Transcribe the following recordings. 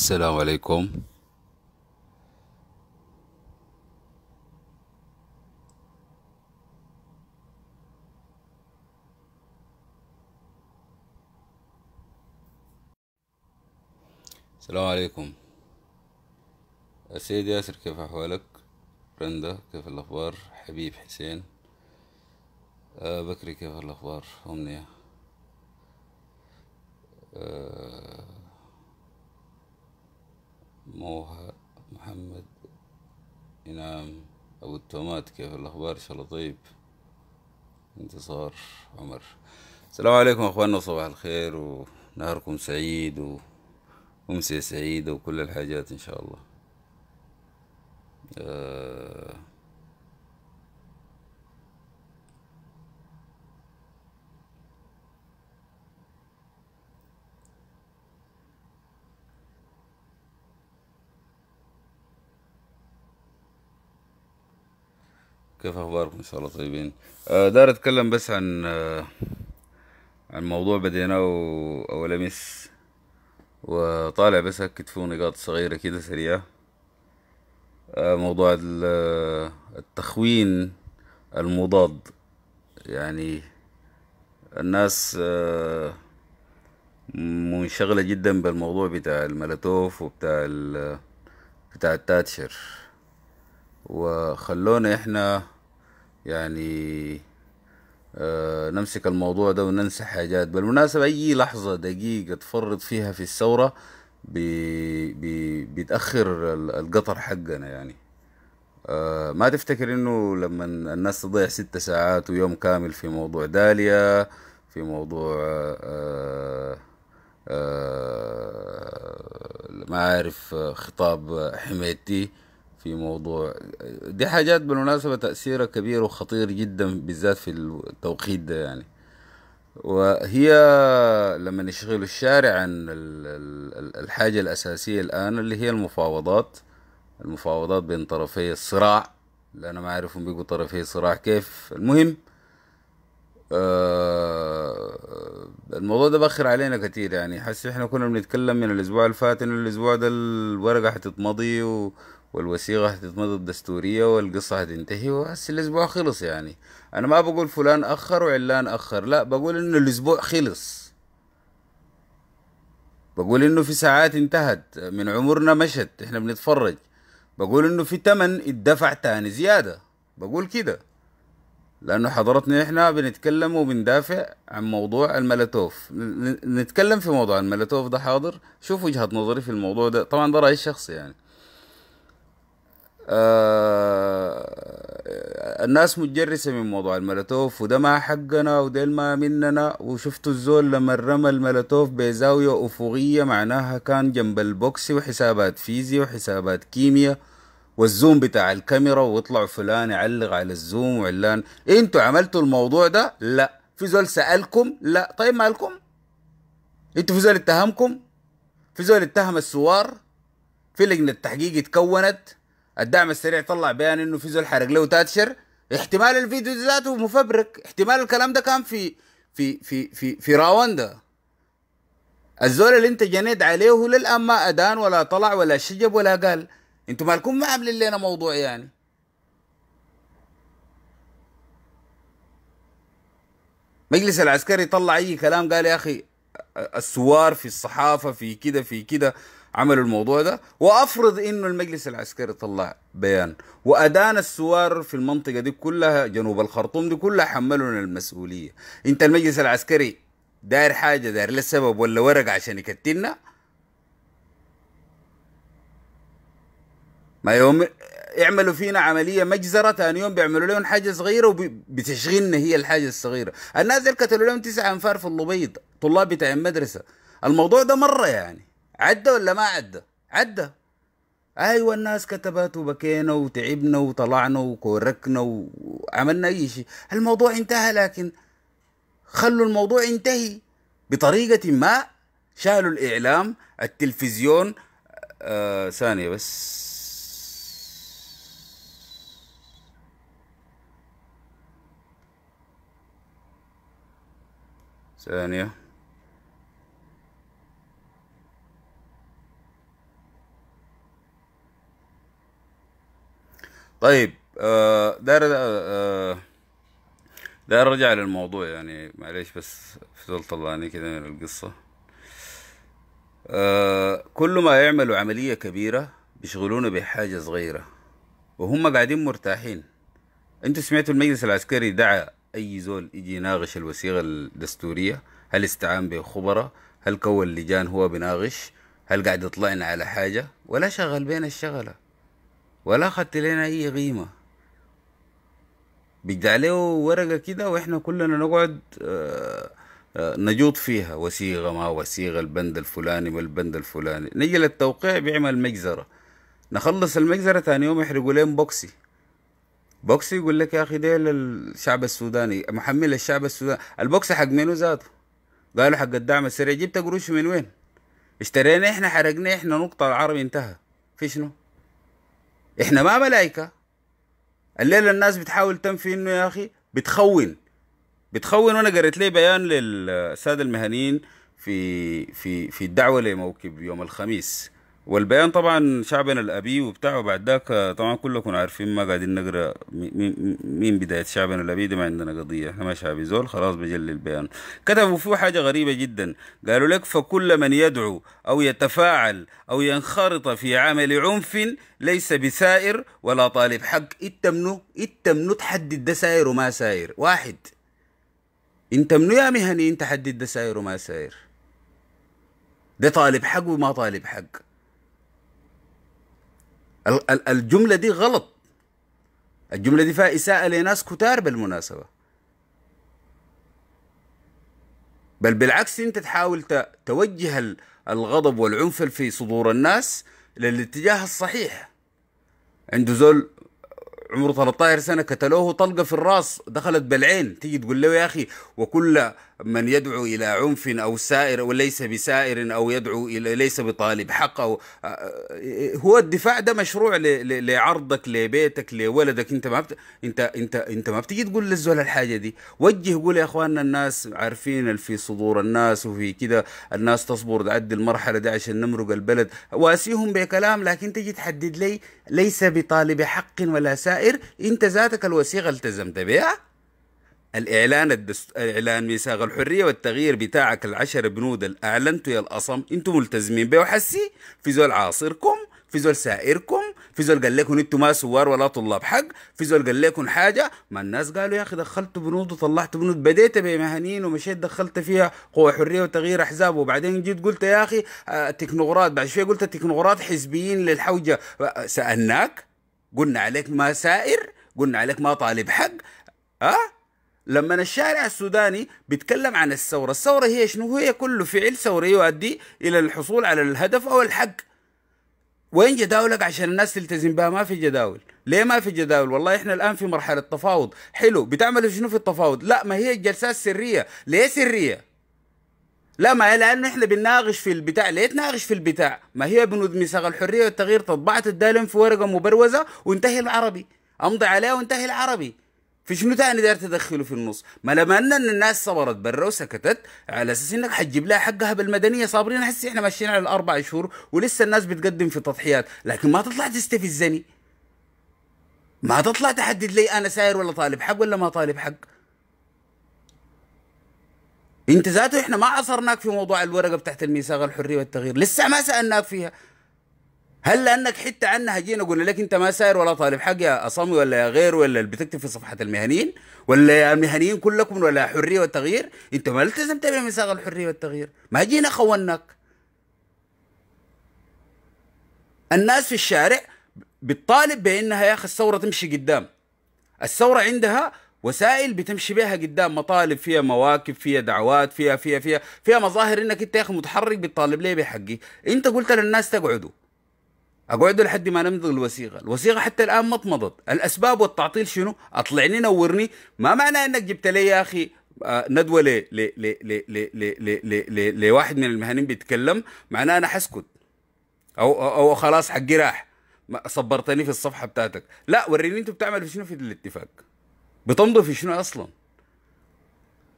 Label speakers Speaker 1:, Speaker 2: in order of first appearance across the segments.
Speaker 1: السلام عليكم السلام عليكم السيد ياسر كيف أحوالك رندا كيف الأخبار حبيب حسين أه بكري كيف الأخبار أمنية أه موها محمد إنعام أبو التومات كيف الأخبار إن شاء الله طيب انتصار عمر السلام عليكم أخواننا وصباح الخير ونهاركم سعيد وأمسية سعيدة وكل الحاجات إن شاء الله آه كيف اخباركم ان شاء الله طيبين دار آه، داير اتكلم بس عن آه، عن موضوع بديناه اول امس وطالع بس اكد فيه نقاط صغيره كده سريعه آه، موضوع التخوين المضاد يعني الناس منشغله جدا بالموضوع بتاع الملاتوف وبتاع بتاع التاتشر وخلونا احنا يعني آه، نمسك الموضوع ده وننسى حاجات بالمناسبة أي لحظة دقيقة تفرط فيها في الثورة بي بي بيتأخر القطر حقنا يعني آه، ما تفتكر انه لما الناس تضيع ست ساعات ويوم كامل في موضوع داليا في موضوع آه، ما عارف خطاب حميتي في موضوع دي حاجات بالمناسبة تأثيرها كبير وخطير جدا بالذات في التوقيت ده يعني وهي لما يشغلوا الشارع عن الحاجة الأساسية الآن اللي هي المفاوضات المفاوضات بين طرفي الصراع اللي أنا ما أعرفهم بيقوا طرفي الصراع كيف المهم آه الموضوع ده بأخر علينا كتير يعني حس احنا كنا بنتكلم من الأسبوع الفات ان الأسبوع ده الورقة حتتمضي و والوثيقة هتتمضى الدستورية والقصة هتنتهي وهسه الأسبوع خلص يعني أنا ما بقول فلان أخر وعلان أخر لا بقول إنه الأسبوع خلص بقول إنه في ساعات انتهت من عمرنا مشت إحنا بنتفرج بقول إنه في تمن اتدفع تاني زيادة بقول كده لأنه حضرتنا إحنا بنتكلم وبندافع عن موضوع الملاتوف نتكلم في موضوع الملاتوف ده حاضر شوف وجهة نظري في الموضوع ده طبعا ده رأيي الشخصي يعني آه الناس متجرسة من موضوع الملتوف وده ما حقنا وده ما مننا وشفتوا الزول لما رمى الملتوف بزاوية أفقية معناها كان جنب البوكس وحسابات فيزياء وحسابات كيمياء والزوم بتاع الكاميرا ويطلع فلان يعلق على الزوم وعلان انتوا عملتوا الموضوع ده لا في زول سألكم لا طيب مالكم انتوا في زول اتهمكم في زول اتهم السوار في لجنة تحقيق اتكونت الدعم السريع طلع بيان انه في زول حرق له تاتشر احتمال الفيديو ذاته مفبرك احتمال الكلام ده كان في في في في في راوندا الزول اللي انت جنيت عليه هو للان ما ادان ولا طلع ولا شجب ولا قال انتم مالكم ما عاملين لنا موضوع يعني مجلس العسكري طلع اي كلام قال يا اخي السوار في الصحافه في كده في كده عملوا الموضوع ده وافرض انه المجلس العسكري طلع بيان وادان السوار في المنطقه دي كلها جنوب الخرطوم دي كلها حملونا المسؤوليه انت المجلس العسكري داير حاجه داير له سبب ولا ورق عشان يكتلنا ما يوم يعملوا فينا عملية مجزرة ثاني يوم بيعملوا لهم حاجة صغيرة وبتشغلنا هي الحاجة الصغيرة الناس دي قتلوا لهم تسعة أنفار في اللبيض طلاب بتاع المدرسة الموضوع ده مرة يعني عدى ولا ما عدى عدى ايوه الناس كتبت وبكينا وتعبنا وطلعنا وكوركنا وعملنا اي شيء الموضوع انتهى لكن خلوا الموضوع ينتهي بطريقه ما شالوا الاعلام التلفزيون آه ثانيه بس ثانيه طيب آه دا آه, آه، للموضوع يعني معليش بس فضل طلعني كده من القصه آه كل ما يعملوا عمليه كبيره بيشغلونا بحاجه صغيره وهم قاعدين مرتاحين انتوا سمعتوا المجلس العسكري دعا اي زول يجي يناقش الوثيقه الدستوريه هل استعان بخبراء هل كون لجان هو بناقش هل قاعد يطلعنا على حاجه ولا شغل بين الشغله ولا خدت لنا اي قيمه بيدع عليه ورقه كده واحنا كلنا نقعد آه، آه، نجوط فيها وسيغه ما وسيغه البند الفلاني والبند الفلاني نجي للتوقيع بيعمل مجزره نخلص المجزره تاني يوم يحرقوا لين بوكسي بوكسي يقول لك يا اخي ده للشعب السوداني محمل الشعب السوداني البوكسي حق منو ذاته قالوا حق الدعم السريع جبت قروش من وين اشترينا احنا حرقنا احنا نقطه العربي انتهى في شنو احنا ما ملائكه الليله الناس بتحاول تنفي انه يا اخي بتخون بتخون وانا قريت لي بيان للساده المهنيين في في في الدعوه لموكب يوم الخميس والبيان طبعا شعبنا الابي وبتاع وبعد ذاك طبعا كلكم عارفين ما قاعدين نقرا مين بدايه شعبنا الابي دي ما عندنا قضيه احنا ما شعبي زول خلاص بجل البيان كتبوا فيه حاجه غريبه جدا قالوا لك فكل من يدعو او يتفاعل او ينخرط في عمل عنف ليس بسائر ولا طالب حق انت منو انت منو تحدد ده سائر وما سائر واحد انت منو يا مهني انت حدد ده سائر وما سائر ده طالب حق وما طالب حق الجملة دي غلط الجملة دي فيها إساءة لناس كتار بالمناسبة بل بالعكس أنت تحاول توجه الغضب والعنف في صدور الناس للاتجاه الصحيح عنده زول عمره 13 سنة كتلوه طلقة في الراس دخلت بالعين تيجي تقول له يا أخي وكل من يدعو إلى عنف أو سائر وليس بسائر أو يدعو إلى ليس بطالب حق أو آه، هو الدفاع ده مشروع لعرضك لبيتك لولدك أنت ما بت... أنت أنت أنت ما بتجي تقول للزول الحاجة دي وجه قول يا إخواننا الناس عارفين في صدور الناس وفي كده الناس تصبر تعدي المرحلة دي عشان نمرق البلد واسيهم بكلام لكن تجي تحدد لي ليس بطالب حق ولا سائر أنت ذاتك الوثيقة التزمت بها الاعلان الدست... اعلان ميثاق الحريه والتغيير بتاعك العشر بنود اللي اعلنتوا يا الاصم انتم ملتزمين به وحسي في زول عاصركم في زول سائركم في زول قال لكم انتم ما سوار ولا طلاب حق في زول قال لكم حاجه ما الناس قالوا يا اخي دخلت بنود وطلعت بنود بديت بمهنيين ومشيت دخلت فيها قوى حريه وتغيير احزاب وبعدين جيت قلت يا اخي آه، تكنوقراط بعد شويه قلت تكنوقراط حزبيين للحوجه آه، سالناك قلنا عليك ما سائر قلنا عليك ما طالب حق ها أه؟ لما الشارع السوداني بيتكلم عن الثوره الثوره هي شنو هي كل فعل ثوري يؤدي الى الحصول على الهدف او الحق وين جداولك عشان الناس تلتزم بها ما في جداول ليه ما في جداول والله احنا الان في مرحله تفاوض حلو بتعملوا شنو في التفاوض لا ما هي الجلسات سريه ليه سريه لا ما هي لانه احنا بنناقش في البتاع ليه تناقش في البتاع ما هي بنود ميثاق الحريه والتغيير طبعت الدالم في ورقه مبروزه وانتهي العربي امضي عليها وانتهي العربي في شنو تاني داير تدخله في النص ما لما ان الناس صبرت برا وسكتت على اساس انك حتجيب لها حقها بالمدنيه صابرين احس احنا ماشيين على الاربع شهور ولسه الناس بتقدم في تضحيات لكن ما تطلع تستفزني ما تطلع تحدد لي انا ساير ولا طالب حق ولا ما طالب حق انت ذاته احنا ما عصرناك في موضوع الورقه بتاعت الميثاق الحريه والتغيير لسه ما سالناك فيها هل لانك حته عنا جينا قلنا لك انت ما ساير ولا طالب حق يا اصامي ولا يا غير ولا اللي بتكتب في صفحه المهنيين ولا يا المهنيين كلكم ولا حريه والتغيير انت ما التزمت بمساغ الحريه والتغيير ما جينا خونك الناس في الشارع بتطالب بانها يا اخي الثوره تمشي قدام الثوره عندها وسائل بتمشي بها قدام مطالب فيها مواكب فيها دعوات فيها فيها فيها فيها مظاهر انك انت يا اخي متحرك بتطالب ليه بحقي انت قلت للناس تقعدوا اقعد لحد ما نمضي الوثيقه، الوثيقه حتى الان ما اتمضت، الاسباب والتعطيل شنو؟ اطلعني نورني، ما معنى انك جبت لي يا اخي ندوه ل لواحد من المهنيين بيتكلم معناه انا حسكت او او خلاص حقي راح صبرتني في الصفحه بتاعتك، لا وريني انتوا بتعملوا شنو في الاتفاق؟ بتمضوا في شنو اصلا؟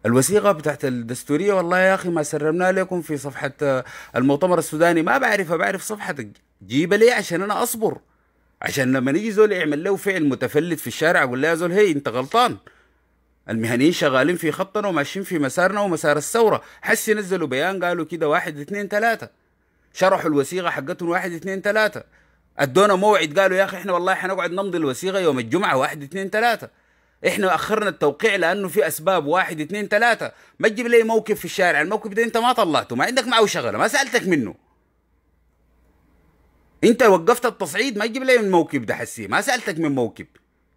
Speaker 1: الوثيقه بتاعت الدستوريه والله يا اخي ما سرمنا لكم في صفحه المؤتمر السوداني ما بعرفها بعرف صفحتك جيبه لي عشان انا اصبر عشان لما يجي زول يعمل له فعل متفلت في الشارع اقول له يا زول هي انت غلطان المهنيين شغالين في خطنا وماشيين في مسارنا ومسار الثوره حس نزلوا بيان قالوا كده واحد اثنين ثلاثه شرحوا الوثيقه حقتهم واحد اثنين ثلاثه ادونا موعد قالوا يا اخي احنا والله حنقعد نمضي الوثيقه يوم الجمعه واحد اثنين ثلاثه احنا اخرنا التوقيع لانه في اسباب واحد اثنين ثلاثه ما تجيب لي موقف في الشارع الموقف ده انت ما طلعته ما عندك معه شغله ما سالتك منه انت وقفت التصعيد ما تجيب لي من موكب ده حسي ما سالتك من موكب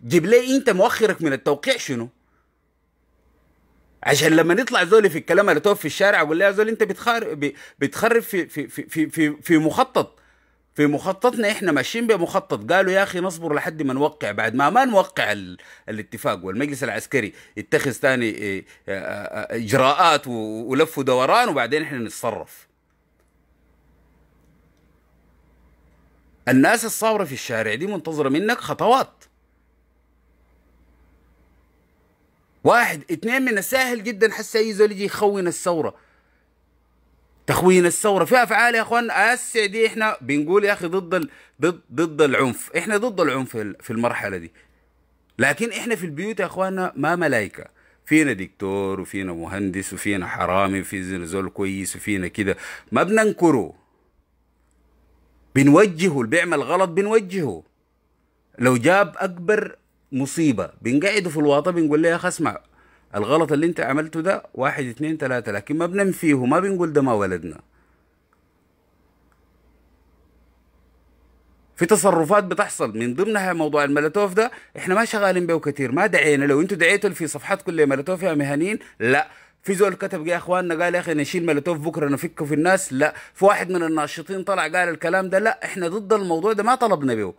Speaker 1: جيب لي انت مؤخرك من التوقيع شنو عشان لما نطلع زول في الكلام اللي توقف في الشارع اقول يا زول انت بتخرب بتخرب في في في في في, مخطط في مخططنا احنا ماشيين بمخطط قالوا يا اخي نصبر لحد ما نوقع بعد ما ما نوقع ال... الاتفاق والمجلس العسكري يتخذ ثاني إيه، إيه، اجراءات ولف دوران وبعدين احنا نتصرف الناس الصابرة في الشارع دي منتظرة منك خطوات واحد اثنين من السهل جدا حس اي زول يجي يخون الثورة تخوين الثورة في افعال يا اخوان اسع دي احنا بنقول يا اخي ضد ال... ضد ضد العنف احنا ضد العنف في المرحلة دي لكن احنا في البيوت يا اخوانا ما ملائكة فينا دكتور وفينا مهندس وفينا حرامي وفينا زول كويس وفينا كده ما بننكره بنوجهه اللي بيعمل غلط بنوجهه لو جاب اكبر مصيبه بنقعده في الواطه بنقول له يا اخي اسمع الغلط اللي انت عملته ده واحد اثنين ثلاثه لكن ما بننفيه ما بنقول ده ما ولدنا في تصرفات بتحصل من ضمنها موضوع الملاتوف ده احنا ما شغالين به كثير ما دعينا لو انتوا دعيتوا في صفحات كل ملاتوف يا مهنيين لا في زول كتب يا اخواننا قال يا اخي نشيل ملتوف بكره نفكه في الناس لا في واحد من الناشطين طلع قال الكلام ده لا احنا ضد الموضوع ده ما طلبنا به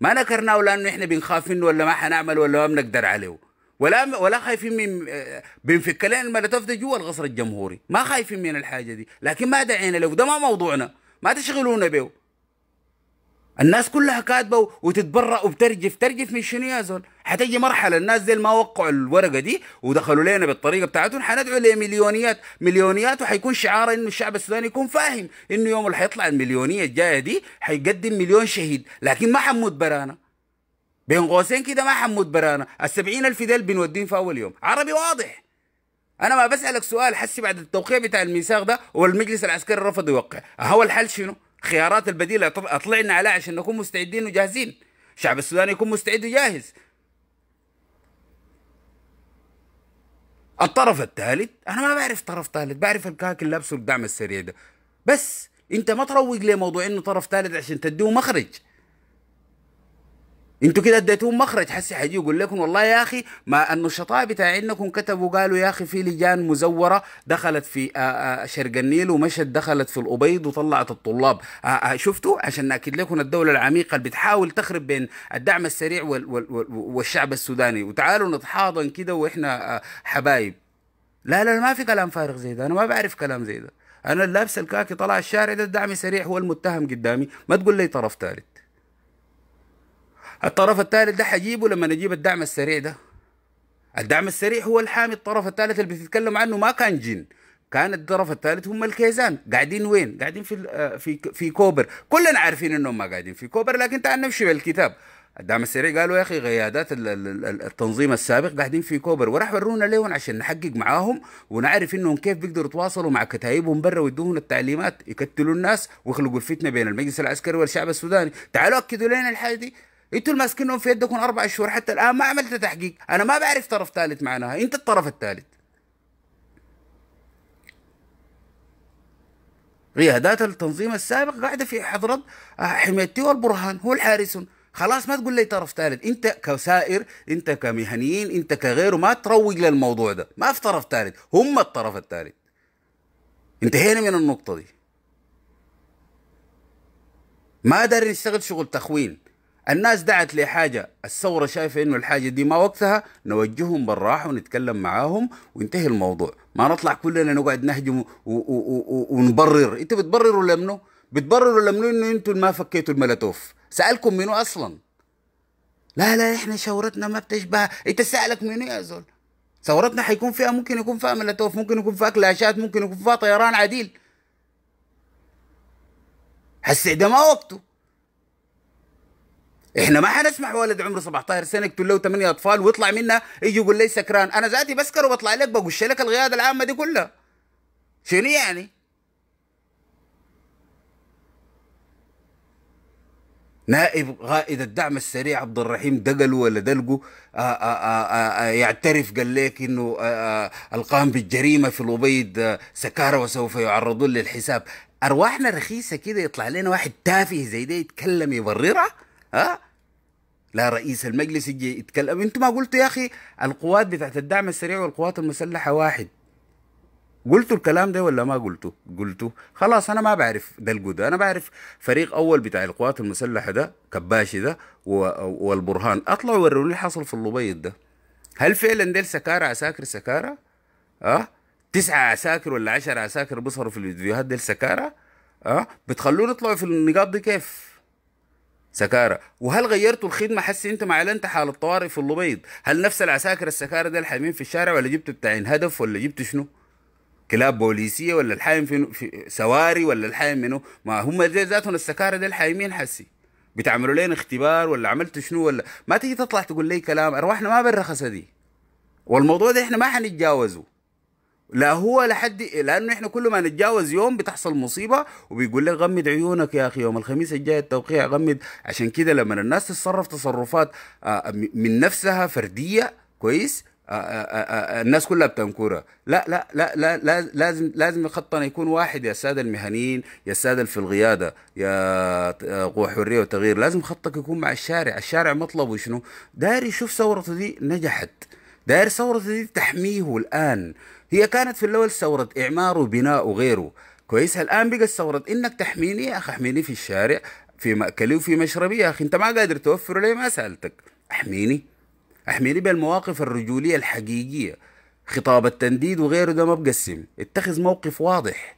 Speaker 1: ما نكرناه لانه احنا بنخاف منه ولا ما حنعمل ولا ما بنقدر عليه ولا ولا خايفين من آه، بنفك لنا الملتوف ده جوا القصر الجمهوري ما خايفين من الحاجه دي لكن ما دعينا له ده ما موضوعنا ما تشغلونا به الناس كلها كاتبه وتتبرأ وبترجف ترجف من شنو يا زول حتجي مرحله الناس زي ما وقعوا الورقه دي ودخلوا لنا بالطريقه بتاعتهم حندعو لمليونيات مليونيات وحيكون شعار انه الشعب السوداني يكون فاهم انه يوم اللي حيطلع المليونيه الجايه دي حيقدم مليون شهيد لكن ما حموت برانا بين قوسين كده ما حموت برانا السبعين الف ديل بنوديهم في اول يوم عربي واضح انا ما بسالك سؤال حسي بعد التوقيع بتاع الميثاق ده والمجلس العسكري رفض يوقع هو الحل شنو خيارات البديله اطلعنا عليها عشان نكون مستعدين وجاهزين الشعب السوداني يكون مستعد وجاهز الطرف الثالث انا ما بعرف طرف ثالث بعرف الكاك اللي لابسه الدعم السريع ده بس انت ما لي لموضوع انه طرف ثالث عشان تديه مخرج انتوا كده اديتوهم مخرج حسي حيجي يقول لكم والله يا اخي ما النشطاء بتاع انكم كتبوا قالوا يا اخي في لجان مزوره دخلت في آه، آه، شرق النيل ومشت دخلت في الابيض وطلعت الطلاب آه، شفتوا عشان ناكد لكم الدوله العميقه اللي بتحاول تخرب بين الدعم السريع والشعب السوداني وتعالوا نتحاضن كده واحنا حبايب لا لا ما في كلام فارغ زي ده انا ما بعرف كلام زي ده انا اللابس الكاكي طلع الشارع ده الدعم السريع هو المتهم قدامي ما تقول لي طرف ثالث الطرف الثالث ده حجيبه لما نجيب الدعم السريع ده الدعم السريع هو الحامي الطرف الثالث اللي بتتكلم عنه ما كان جن كان الطرف الثالث هم الكيزان قاعدين وين قاعدين في آه، في في كوبر كلنا عارفين انهم ما قاعدين في كوبر لكن تعال نمشي بالكتاب الدعم السريع قالوا يا اخي قيادات التنظيم السابق قاعدين في كوبر وراح ورونا ليهم عشان نحقق معاهم ونعرف انهم كيف بيقدروا يتواصلوا مع كتايبهم برا ويدوهم التعليمات يقتلوا الناس ويخلقوا الفتنه بين المجلس العسكري والشعب السوداني تعالوا اكدوا لنا الحاجه دي انتوا ماسكينهم في يدكم اربع شهور حتى الان ما عملت تحقيق انا ما بعرف طرف ثالث معناها انت الطرف الثالث قيادات التنظيم السابق قاعده في حضره حميتي والبرهان هو الحارسون خلاص ما تقول لي طرف ثالث انت كسائر انت كمهنيين انت كغيره ما تروج للموضوع ده ما في طرف ثالث هم الطرف الثالث انتهينا من النقطه دي ما داري نشتغل شغل تخوين الناس دعت لحاجة الثورة شايفة انه الحاجة دي ما وقتها نوجههم بالراحة ونتكلم معاهم وينتهي الموضوع ما نطلع كلنا نقعد نهجم ونبرر انت بتبرروا لمنه بتبرروا لمنه انه انتوا ما فكيتوا الملاتوف سألكم منو اصلا لا لا احنا شورتنا ما بتشبه انت سألك منو يا زول ثورتنا حيكون فيها ممكن يكون فيها ملاتوف ممكن يكون فيها كلاشات ممكن يكون فيها طيران عديل هسه ده ما وقته احنا ما حنسمح ولد عمره 17 سنه يقتل له ثمانيه اطفال ويطلع منا يجي يقول لي سكران انا ذاتي بسكر وبطلع لك بقش لك القياده العامه دي كلها شنو يعني؟ نائب قائد الدعم السريع عبد الرحيم دقلو ولا دلقو آه، آه، آه، يعترف قال لك انه القام بالجريمه في الوبيد سكارى وسوف يعرضون للحساب ارواحنا رخيصه كده يطلع لنا واحد تافه زي ده يتكلم يبررها ها لا رئيس المجلس يجي يتكلم انت ما قلت يا اخي القوات بتاعت الدعم السريع والقوات المسلحه واحد قلتوا الكلام ده ولا ما قلتوا قلتوا خلاص انا ما بعرف ده الجودة انا بعرف فريق اول بتاع القوات المسلحه ده كباشي ده والبرهان اطلعوا وروني اللي حصل في اللبيض ده هل فعلا ديل سكارة عساكر سكارة؟ أه؟ تسعة عساكر ولا عشرة عساكر بيظهروا في الفيديوهات ديل سكارة؟ أه؟ بتخلونا اطلعوا في النقاط دي كيف؟ سكارى وهل غيرتوا الخدمة حسي انت ما اعلنت حال الطوارئ في اللبيض هل نفس العساكر السكارى ده الحامين في الشارع ولا جبت بتاعين هدف ولا جبت شنو كلاب بوليسية ولا الحايم في, في سواري ولا الحايم منه ما هم ذاتهم السكارى ده الحايمين حسي بتعملوا لنا اختبار ولا عملت شنو ولا ما تيجي تطلع تقول لي كلام ارواحنا ما بالرخصة دي والموضوع ده احنا ما حنتجاوزه لا هو لحد لانه احنا كل ما نتجاوز يوم بتحصل مصيبه وبيقول لك غمد عيونك يا اخي يوم الخميس الجاي التوقيع غمد عشان كده لما الناس تتصرف تصرفات آه، من نفسها فرديه كويس آه، آه، الناس كلها بتنكرها لا لا لا لا لازم لازم خطنا يكون واحد يا الساده المهنيين يا الساده في القياده يا قوى حريه وتغيير لازم خطك يكون مع الشارع الشارع مطلبه شنو داري شوف ثورته دي نجحت داير ثورة دي تحميه الآن هي كانت في الأول ثورة إعمار وبناء وغيره كويس الآن بقت ثورة إنك تحميني يا أخي احميني في الشارع في مأكلي وفي مشربي يا أخي أنت ما قادر توفره ليه ما سألتك أحميني أحميني بالمواقف الرجولية الحقيقية خطاب التنديد وغيره ده ما بقسم اتخذ موقف واضح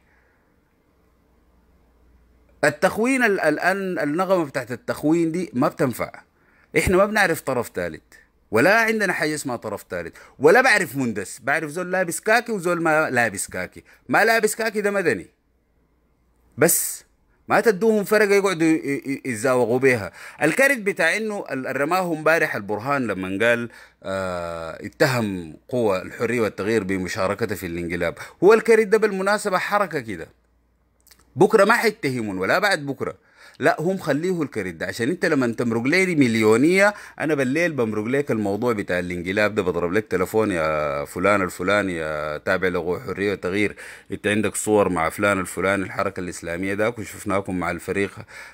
Speaker 1: التخوين الان النغمه بتاعت التخوين دي ما بتنفع احنا ما بنعرف طرف ثالث ولا عندنا حاجه اسمها طرف ثالث ولا بعرف مندس بعرف زول لابس كاكي وزول ما لابس كاكي ما لابس كاكي ده مدني بس ما تدوهم فرقة يقعدوا يتزاوغوا بيها الكارت بتاع انه الرماه امبارح البرهان لما قال اه اتهم قوى الحرية والتغيير بمشاركته في الانقلاب هو الكارت ده بالمناسبة حركة كده بكرة ما حيتهمون ولا بعد بكرة لا هم خليه الكريد ده عشان انت لما تمرق لي مليونيه انا بالليل بمرق لك الموضوع بتاع الانقلاب ده بضرب لك تليفون يا فلان الفلاني يا تابع لغو حريه وتغيير انت عندك صور مع فلان الفلاني الحركه الاسلاميه ده وشفناكم مع الفريق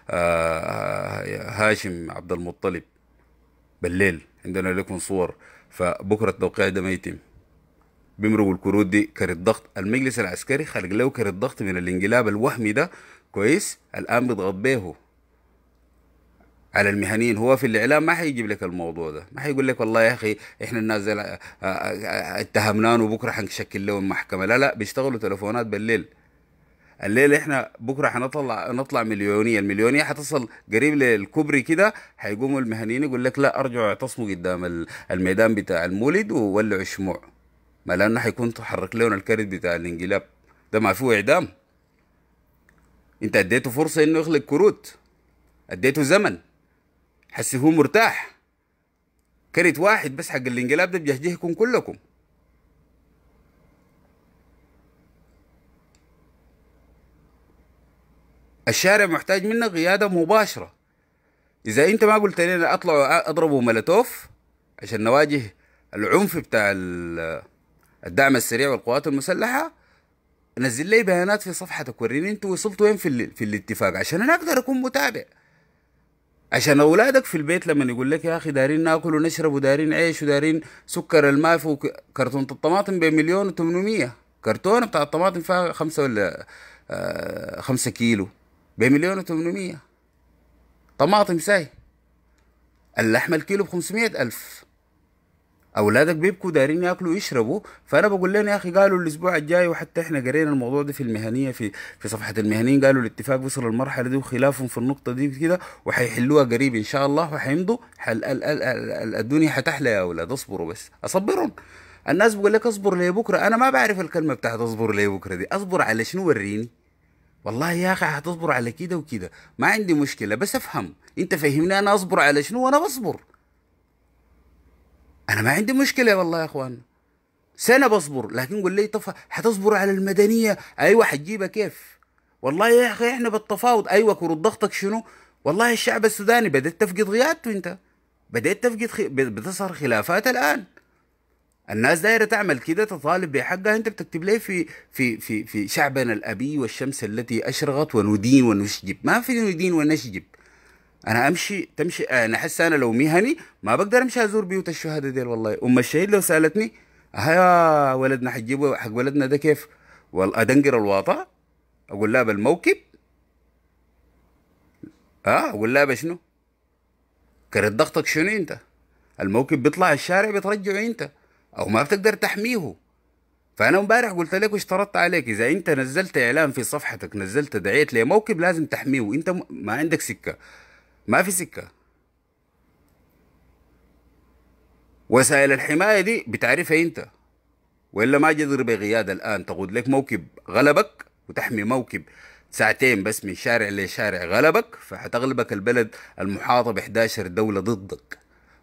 Speaker 1: آه، آه، هاشم عبد المطلب بالليل عندنا لكم صور فبكره التوقيع ده ما يتم بيمرقوا الكروت دي كارت ضغط المجلس العسكري خلق له كارت ضغط من الانقلاب الوهمي ده كويس الان بتغبيه على المهنيين هو في الاعلام ما حيجيب لك الموضوع ده ما حيقول لك والله يا اخي احنا الناس آه، آه، آه، اتهمناه وبكره حنشكل له المحكمه لا لا بيشتغلوا تلفونات بالليل الليل احنا بكره حنطلع نطلع مليونيه المليونيه حتصل قريب للكوبري كده حيقوموا المهنيين يقول لك لا ارجعوا اعتصموا قدام الميدان بتاع المولد وولعوا الشموع ما لانه حيكون تحرك لهم الكرت بتاع الانقلاب ده ما فيه اعدام انت اديته فرصه انه يخلق كروت اديته زمن هو مرتاح كرت واحد بس حق الانقلاب ده بيهجهكم كلكم الشارع محتاج منك قياده مباشره اذا انت ما قلت لنا اطلع اضربوا ملتوف عشان نواجه العنف بتاع الدعم السريع والقوات المسلحه نزل لي بيانات في صفحتك وريني انتوا وصلتوا وين في, ال... في الاتفاق عشان انا اقدر اكون متابع عشان اولادك في البيت لما يقول لك يا اخي دارين ناكل ونشرب ودارين عيش ودارين سكر الماف كرتونة الطماطم بمليون و800 كرتونه بتاع الطماطم فيها خمسة ولا آه، خمسة كيلو بمليون و800 طماطم ساي اللحمه الكيلو ب 500 الف اولادك بيبكوا دارين ياكلوا يشربوا فانا بقول لهم يا اخي قالوا الاسبوع الجاي وحتى احنا قرينا الموضوع ده في المهنيه في في صفحه المهنيين قالوا الاتفاق وصل المرحله دي وخلافهم في النقطه دي كده وحيحلوها قريب ان شاء الله وحيمضوا الدنيا حتحلى يا اولاد اصبروا بس اصبرهم الناس بقول لك اصبر لي بكره انا ما بعرف الكلمه بتاعت اصبر لي بكره دي اصبر على شنو وريني والله يا اخي هتصبر على كده وكده ما عندي مشكله بس افهم انت فهمني انا اصبر على شنو وانا بصبر انا ما عندي مشكله والله يا اخوان سنه بصبر لكن قول لي طف حتصبر على المدنيه ايوه حتجيبها كيف والله يا اخي احنا بالتفاوض ايوه كره ضغطك شنو والله الشعب السوداني بدات تفقد قيادته انت بدات تفقد خي... بتظهر خلافات الان الناس دايره تعمل كده تطالب بحقها انت بتكتب ليه في في في في شعبنا الابي والشمس التي اشرقت وندين ونشجب ما في ندين ونشجب انا امشي تمشي آه، انا احس انا لو مهني ما بقدر امشي ازور بيوت الشهداء ديل والله ام الشهيد لو سالتني ها ولدنا حتجيبه حق ولدنا ده كيف؟ والله ادنقر الواطه اقول لها بالموكب اه اقول لها بشنو؟ كرت ضغطك شنو انت؟ الموكب بيطلع الشارع بترجعه انت او ما بتقدر تحميه فانا امبارح قلت لك واشترطت عليك اذا انت نزلت اعلان في صفحتك نزلت دعيت لموكب لازم تحميه انت ما عندك سكه ما في سكة وسائل الحماية دي بتعرفها انت وإلا ما جذر بقيادة الآن تقود لك موكب غلبك وتحمي موكب ساعتين بس من شارع لشارع غلبك فحتغلبك البلد المحاطة ب 11 دولة ضدك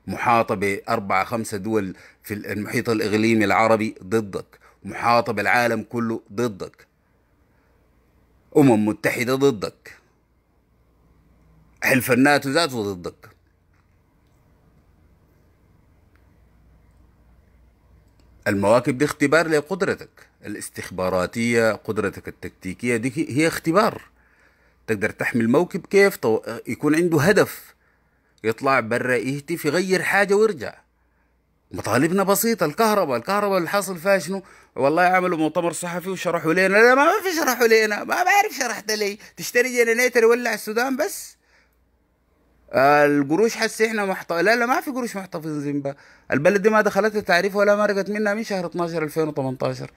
Speaker 1: محاطة بأربعة خمسة دول في المحيط الإقليمي العربي ضدك محاطة بالعالم كله ضدك أمم متحدة ضدك حلفناته ذاته ضدك المواكب دي اختبار لقدرتك الاستخباراتية قدرتك التكتيكية دي هي اختبار تقدر تحمي الموكب كيف طو... يكون عنده هدف يطلع برا يهتف يغير حاجة ويرجع مطالبنا بسيطة الكهرباء الكهرباء اللي حصل فيها شنو والله عملوا مؤتمر صحفي وشرحوا لنا لا ما في شرحوا لنا ما بعرف شرحت لي تشتري جنريتر يولع السودان بس الجروش حس احنا محت... لا لا ما في قروش محتفظين زيمبا البلد دي ما دخلت التعريف ولا مرقت منها من شهر 12 2018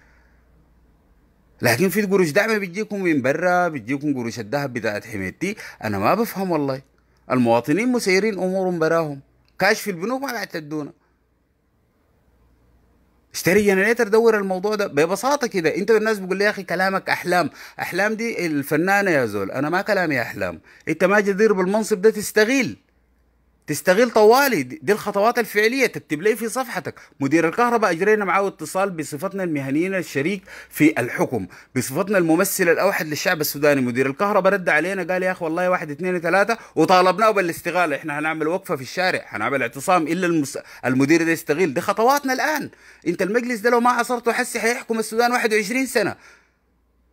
Speaker 1: لكن في قروش دعمه بتجيكم من برا بتجيكم قروش الذهب بتاعت حميتي انا ما بفهم والله المواطنين مسيرين امورهم براهم كاش في البنوك ما قاعد تدونا اشتري جنريتر دور الموضوع ده ببساطه كده انت الناس بيقول لي يا اخي كلامك احلام احلام دي الفنانه يا زول انا ما كلامي احلام انت ما جدير بالمنصب ده تستغل تستغل طوالي دي الخطوات الفعليه تكتب لي في صفحتك مدير الكهرباء اجرينا معه اتصال بصفتنا المهنيين الشريك في الحكم بصفتنا الممثل الاوحد للشعب السوداني مدير الكهرباء رد علينا قال يا اخ والله واحد اثنين ثلاثه وطالبناه بالاستغاله احنا هنعمل وقفه في الشارع هنعمل اعتصام الا المس... المدير ده يستغل دي خطواتنا الان انت المجلس ده لو ما عصرته حسي هيحكم السودان 21 سنه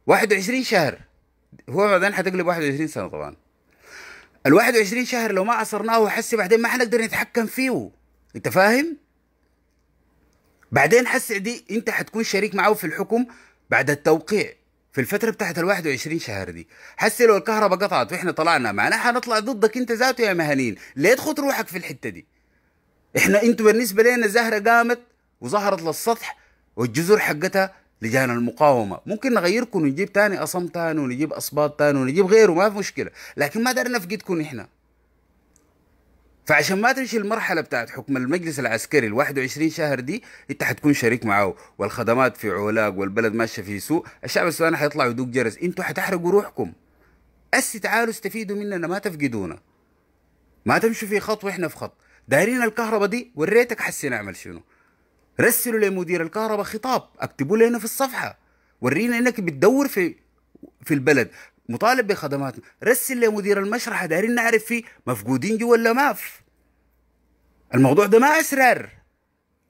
Speaker 1: 21 شهر هو بعدين حتقلب 21 سنه طبعا ال 21 شهر لو ما عصرناه وحسي بعدين ما حنقدر نتحكم فيه انت فاهم؟ بعدين حسي دي انت حتكون شريك معه في الحكم بعد التوقيع في الفترة بتاعت ال 21 شهر دي حسي لو الكهرباء قطعت واحنا طلعنا معناها حنطلع ضدك انت ذاته يا مهنيين ليه تخط روحك في الحتة دي احنا انتوا بالنسبة لنا زهره قامت وظهرت للسطح والجذور حقتها لجان المقاومه ممكن نغيركم ونجيب تاني اصم تاني ونجيب اصباط تاني ونجيب غيره ما في مشكله لكن ما دارنا نفقدكم احنا فعشان ما تمشي المرحله بتاعت حكم المجلس العسكري ال 21 شهر دي انت حتكون شريك معاه والخدمات في علاق والبلد ماشيه في سوء الشعب السوداني حيطلع يدوق جرس انتوا حتحرقوا روحكم اس تعالوا استفيدوا مننا ما تفقدونا ما تمشوا في خط واحنا في خط دايرين الكهرباء دي وريتك حسي نعمل شنو رسلوا لمدير الكهرباء خطاب اكتبوا لنا في الصفحه ورينا انك بتدور في في البلد مطالب بخدمات رسل لمدير المشرحه دارين نعرف فيه مفقودين جوا ولا ما الموضوع ده ما اسرار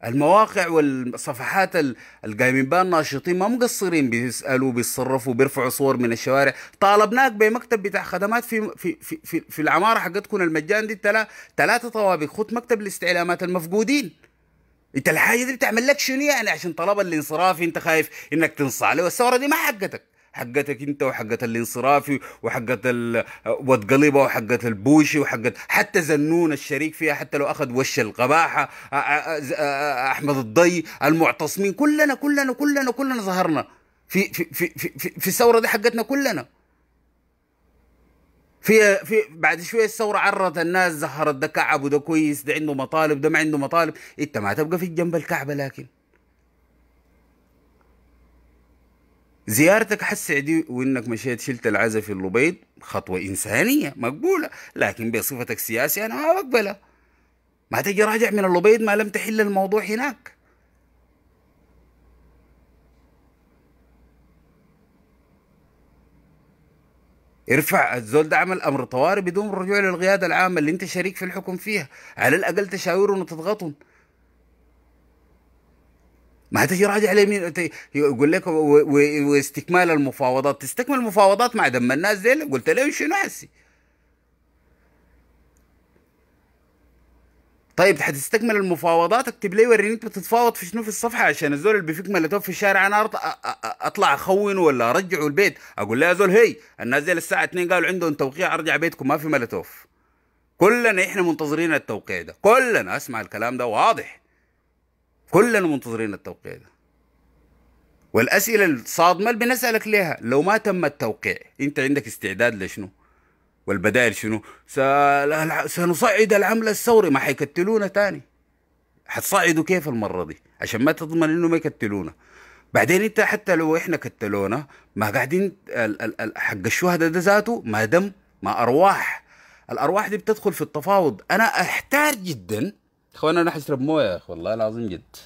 Speaker 1: المواقع والصفحات القايمين بها الناشطين ما مقصرين بيسالوا بيتصرفوا بيرفعوا صور من الشوارع طالبناك بمكتب بتاع خدمات في في في في, في العماره حقتكم المجان دي ثلاثه طوابق خد مكتب الاستعلامات المفقودين انت الحاجه دي بتعمل لك شنو يعني عشان طلب الانصرافي انت خايف انك تنصع له الثوره دي ما حقتك حقتك انت وحقت الانصرافي وحقت وتقلبه وحقت البوشي وحقت حتى زنون الشريك فيها حتى لو اخذ وش القباحه احمد الضي المعتصمين كلنا كلنا كلنا كلنا ظهرنا في في في في, في الثوره دي حقتنا كلنا في في بعد شويه الثوره عرت الناس زهرت ده كعب وده كويس ده عنده مطالب ده ما عنده مطالب انت ما تبقى في جنب الكعبه لكن زيارتك حسعدي وانك مشيت شلت العزة في اللبيض خطوه انسانيه مقبوله لكن بصفتك سياسي انا ما بقبلها ما تجي راجع من اللبيض ما لم تحل الموضوع هناك ارفع الزول ده عمل امر طوارئ بدون الرجوع للقياده العامه اللي انت شريك في الحكم فيها على الاقل تشاورهم وتضغطهم ما هتجي راجع لمين يقول لك واستكمال المفاوضات تستكمل المفاوضات مع دم الناس دي قلت له شنو هسي طيب هتستكمل المفاوضات اكتب لي وريني انت بتتفاوض في شنو في الصفحه عشان الزول اللي بيفك ملتوف في الشارع انا اطلع اخونه ولا ارجعه البيت اقول له يا زول هي الناس دي الساعه 2 قالوا عندهم توقيع ارجع بيتكم ما في ملتوف كلنا احنا منتظرين التوقيع ده كلنا اسمع الكلام ده واضح كلنا منتظرين التوقيع ده والاسئله الصادمه اللي بنسالك ليها لو ما تم التوقيع انت عندك استعداد لشنو والبدائل شنو سنصعد العمل الثوري ما حيكتلونا تاني حتصعدوا كيف المره دي عشان ما تضمن انه ما يكتلونا بعدين انت حتى لو احنا كتلونا ما قاعدين حق الشهداء ده ذاته ما دم ما ارواح الارواح دي بتدخل في التفاوض انا احتار جدا اخوانا انا حشرب مويه يا اخ والله العظيم جد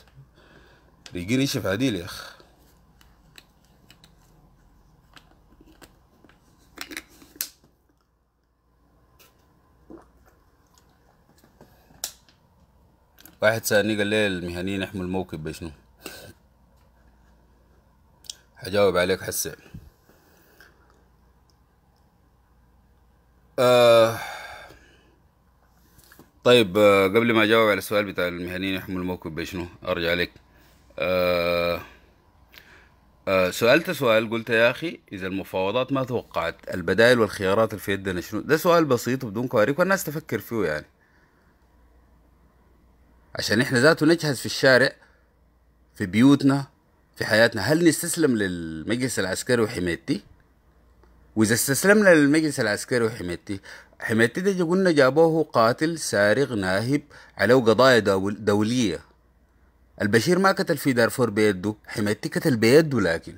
Speaker 1: ريقيني شف عديل يا اخ واحد سألني قال لي المهنيين يحموا الموكب بشنو حجاوب عليك حسي آه طيب آه قبل ما اجاوب على السؤال بتاع المهنيين يحموا الموكب بشنو ارجع لك آه آه سألت سؤال قلت يا أخي إذا المفاوضات ما توقعت البدائل والخيارات اللي في يدنا شنو ده سؤال بسيط بدون كواريك والناس تفكر فيه يعني عشان احنا ذاته نجهز في الشارع في بيوتنا في حياتنا هل نستسلم للمجلس العسكري وحمايتي؟ واذا استسلمنا للمجلس العسكري وحمايتي حمايتي ده قلنا جابوه قاتل سارق ناهب عليه قضايا دولية البشير ما قتل في دارفور بيده حمايتي قتل بيده لكن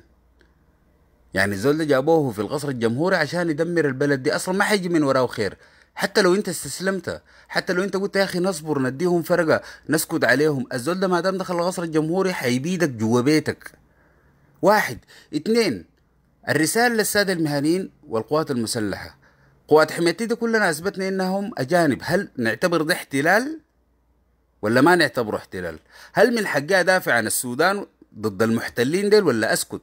Speaker 1: يعني الزول ده جابوه في القصر الجمهوري عشان يدمر البلد دي اصلا ما حيجي من وراه خير حتى لو انت استسلمت حتى لو انت قلت يا اخي نصبر نديهم فرقه نسكت عليهم الزول ده ما دام دخل القصر الجمهوري حيبيدك جوا بيتك واحد اتنين الرسالة للسادة المهنيين والقوات المسلحة قوات حمايتي دي كلنا أثبتنا إنهم أجانب هل نعتبر ده احتلال ولا ما نعتبره احتلال هل من حقها دافع عن السودان ضد المحتلين ديل ولا أسكت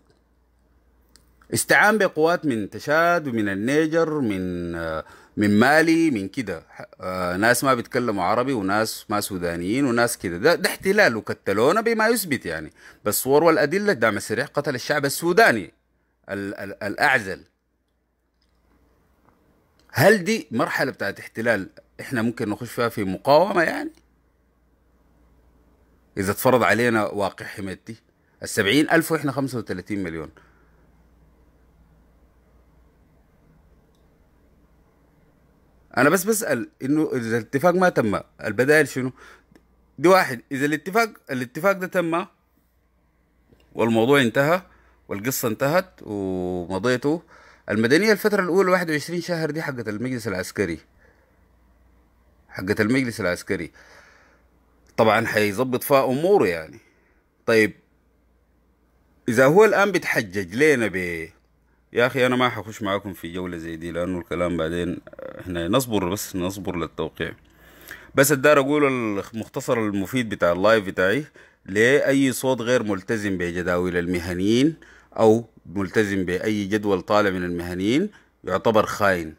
Speaker 1: استعان بقوات من تشاد ومن النيجر من آه من مالي من كده آه ناس ما بيتكلموا عربي وناس ما سودانيين وناس كده ده, ده احتلال وكتلونا بما يثبت يعني بالصور والأدلة دعم السريع قتل الشعب السوداني ال ال الأعزل هل دي مرحلة بتاعت احتلال احنا ممكن نخش فيها في مقاومة يعني إذا اتفرض علينا واقع حمايتي السبعين ألف وإحنا خمسة وثلاثين مليون انا بس بسال انه اذا الاتفاق ما تم البدائل شنو دي واحد اذا الاتفاق الاتفاق ده تم والموضوع انتهى والقصه انتهت ومضيته المدنيه الفتره الاولى 21 شهر دي حقت المجلس العسكري حقت المجلس العسكري طبعا حيظبط فيها اموره يعني طيب اذا هو الان بيتحجج لينا ب يا اخي انا ما حخش معاكم في جوله زي دي لانه الكلام بعدين احنا نصبر بس نصبر للتوقيع بس الدار اقول المختصر المفيد بتاع اللايف بتاعي لاي صوت غير ملتزم بجداول المهنيين او ملتزم باي جدول طالع من المهنيين يعتبر خاين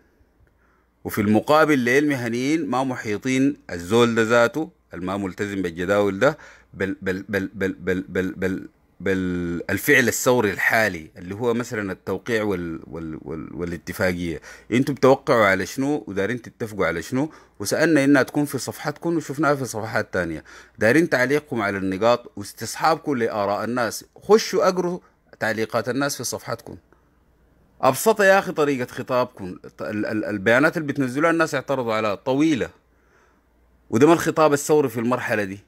Speaker 1: وفي المقابل للمهنيين ما محيطين الزول ده ذاته الما ملتزم بالجداول ده بل بل بل بل بل, بل, بل, بل بالفعل الثوري الحالي اللي هو مثلا التوقيع وال وال وال والاتفاقيه انتم بتوقعوا على شنو ودارين تتفقوا على شنو وسالنا انها تكون في صفحتكم وشفناها في صفحات تانية دارين تعليقكم على النقاط واستصحابكم لاراء الناس خشوا اقروا تعليقات الناس في صفحتكم ابسط يا اخي طريقه خطابكم البيانات اللي بتنزلوها الناس اعترضوا عليها طويله وده ما الخطاب الثوري في المرحله دي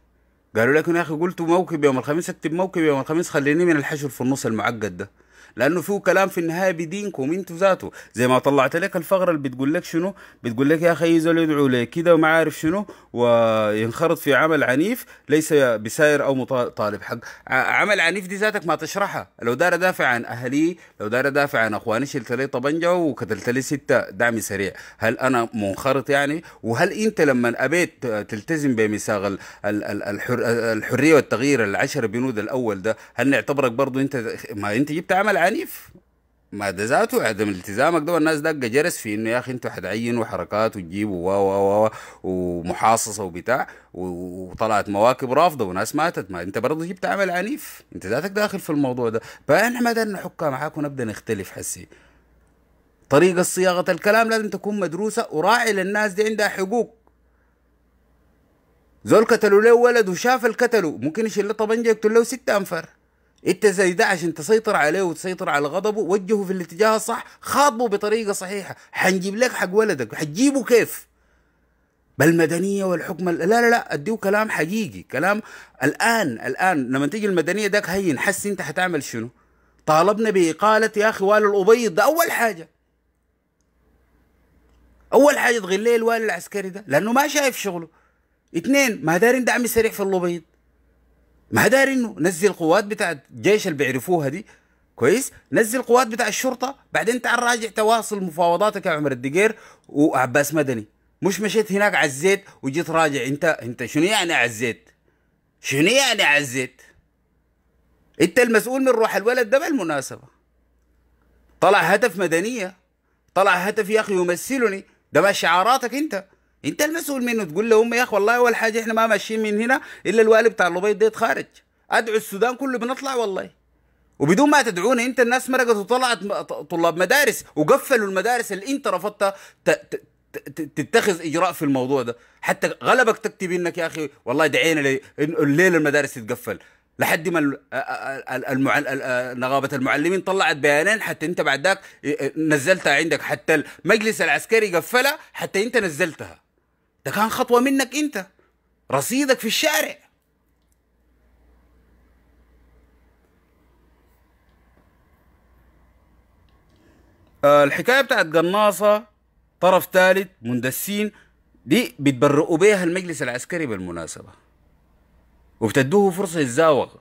Speaker 1: قالوا لكن يا اخي قلت موكب يوم الخميس اكتب موكب يوم الخميس خليني من الحشر في النص المعقد ده لانه فيه كلام في النهايه بدينكم انتوا ذاته زي ما طلعت لك الفقره اللي بتقول لك شنو بتقول لك يا اخي يزول يدعو لك كده وما عارف شنو وينخرط في عمل عنيف ليس بسائر او طالب حق عمل عنيف دي ذاتك ما تشرحها لو دار ادافع عن اهلي لو دار ادافع عن اخواني شلت لي طبنجه وقتلت لي سته دعم سريع هل انا منخرط يعني وهل انت لما ابيت تلتزم بميثاق الحريه والتغيير العشر بنود الاول ده هل نعتبرك برضو انت ما انت جبت عمل عنيف ما ذاته عدم التزامك ده والناس داقة جرس في انه يا اخي انتوا حتعينوا حركات وتجيبوا و و و ومحاصصة وبتاع وطلعت مواكب رافضة وناس ماتت ما انت برضه جبت عمل عنيف انت ذاتك داخل في الموضوع ده فاحنا ما دارنا حكام معاك ونبدا نختلف حسي طريقة صياغة الكلام لازم تكون مدروسة وراعي للناس دي عندها حقوق زول قتلوا له ولد وشاف القتلوا ممكن يشيل له طبنجة يقتل له ستة أنفار انت زي ده عشان تسيطر عليه وتسيطر على غضبه وجهه في الاتجاه الصح خاطبه بطريقه صحيحه حنجيب لك حق ولدك حتجيبه كيف بالمدنيه والحكم لا لا لا اديه كلام حقيقي كلام الان الان لما تيجي المدنيه داك هين حس انت حتعمل شنو طالبنا باقاله يا اخي والي الابيض ده اول حاجه اول حاجه تغليه الوالي العسكري ده لانه ما شايف شغله اثنين ما دارين دعم سريع في الابيض ما داير انه نزل القوات بتاع الجيش اللي بيعرفوها دي كويس نزل القوات بتاع الشرطه بعدين تعال راجع تواصل مفاوضاتك يا عمر الدقير وعباس مدني مش مشيت هناك عزيت وجيت راجع انت انت شنو يعني عزيت شنو يعني عزيت انت المسؤول من روح الولد ده بالمناسبه طلع هدف مدنيه طلع هدف يا اخي يمثلني ده شعاراتك انت انت المسؤول منه تقول لهم يا اخ والله اول حاجه احنا ما ماشيين من هنا الا الوالي بتاع الابيض ديت خارج ادعو السودان كله بنطلع والله وبدون ما تدعونا انت الناس مرقت وطلعت طلاب مدارس وقفلوا المدارس اللي انت رفضت تتخذ اجراء في الموضوع ده حتى غلبك تكتب انك يا اخي والله دعينا الليله المدارس تتقفل لحد ما المع... نغابه المعلمين طلعت بيانين حتى انت بعد ذاك نزلتها عندك حتى المجلس العسكري قفلها حتى انت نزلتها ده كان خطوة منك انت رصيدك في الشارع آه، الحكاية بتاعت قناصة طرف ثالث مندسين دي بتبرؤوا بيها المجلس العسكري بالمناسبة وبتدوه فرصة يتزاوغ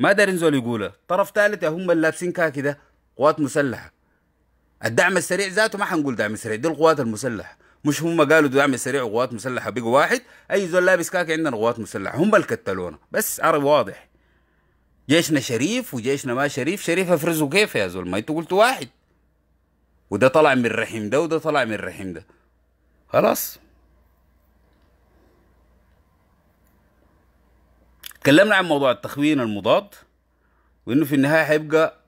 Speaker 1: ما دارين زول يقولها طرف ثالث هم اللابسين كاكي ده قوات مسلحة الدعم السريع ذاته ما حنقول دعم سريع دي القوات المسلحة مش هم قالوا دعم سريع وقوات مسلحه بقوا واحد اي زول لابس كاك عندنا قوات مسلحه هم اللي بس عربي واضح جيشنا شريف وجيشنا ما شريف شريف افرزوا كيف يا زول ما انتوا قلتوا واحد وده طلع من رحم ده وده طلع من رحم ده خلاص تكلمنا عن موضوع التخوين المضاد وانه في النهايه حيبقى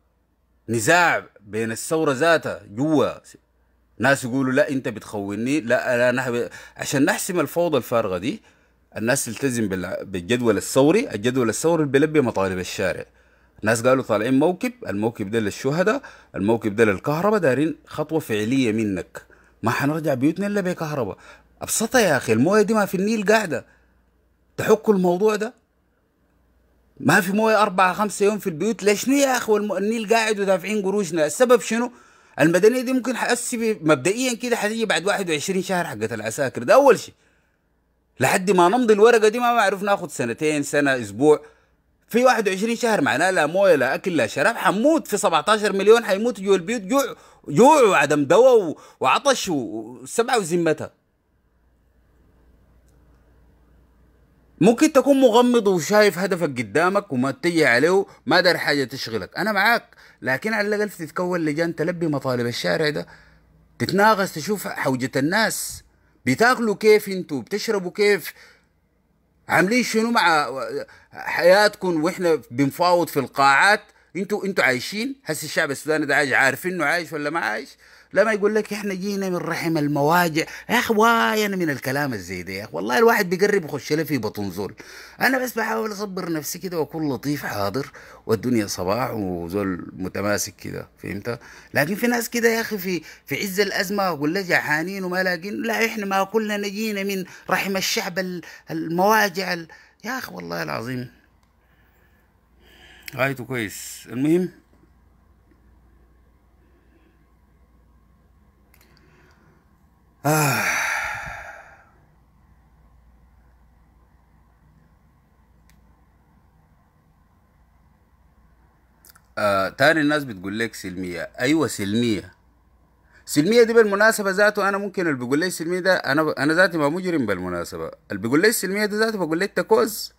Speaker 1: نزاع بين الثوره ذاتها جوا ناس يقولوا لا انت بتخوني لا انا عشان نحسم الفوضى الفارغه دي الناس تلتزم بالجدول الثوري الجدول الثوري اللي بيلبي مطالب الشارع ناس قالوا طالعين موكب الموكب ده للشهداء الموكب ده للكهرباء دارين خطوه فعليه منك ما حنرجع بيوتنا الا بكهرباء ابسطها يا اخي المويه دي ما في النيل قاعده تحكوا الموضوع ده ما في مويه أربعة خمسة يوم في البيوت ليش يا اخي النيل قاعد ودافعين قروشنا السبب شنو المدنيه دي ممكن حاسي مبدئيا كده حتيجي بعد 21 شهر حقت العساكر ده اول شيء لحد ما نمضي الورقه دي ما معروف ناخد سنتين سنه اسبوع في 21 شهر معناه لا مويه لا اكل لا شراب حموت في 17 مليون حيموت جوا البيوت جوع جوع وعدم دواء وعطش وسبعه وذمتها ممكن تكون مغمض وشايف هدفك قدامك وما تجي عليه ما دار حاجه تشغلك انا معاك لكن على الاقل تتكون لجان تلبي مطالب الشارع ده تتناقش تشوف حوجة الناس بتاكلوا كيف انتوا بتشربوا كيف عاملين شنو مع حياتكم واحنا بنفاوض في القاعات انتوا انتوا عايشين هسه الشعب السوداني ده عايش عارفين انه عايش ولا ما عايش لما يقول لك احنا جينا من رحم المواجع يا اخي وايد من الكلام الزي ده يا اخي والله الواحد بيقرب يخش له في بطن زول انا بس بحاول اصبر نفسي كده واكون لطيف حاضر والدنيا صباح وزول متماسك كده فهمت لكن في ناس كده يا اخي في في عز الازمه اقول جعانين وما لاقين لا احنا ما كلنا جينا من رحم الشعب المواجع يا اخي والله العظيم غايته كويس المهم آه. آه، تاني الناس بتقول لك سلمية أيوة سلمية سلمية دي بالمناسبة ذاته أنا ممكن اللي بيقول لي سلمية ده أنا أنا ذاتي ما مجرم بالمناسبة اللي بيقول لي سلمية ده ذاته بقول لي أنت كوز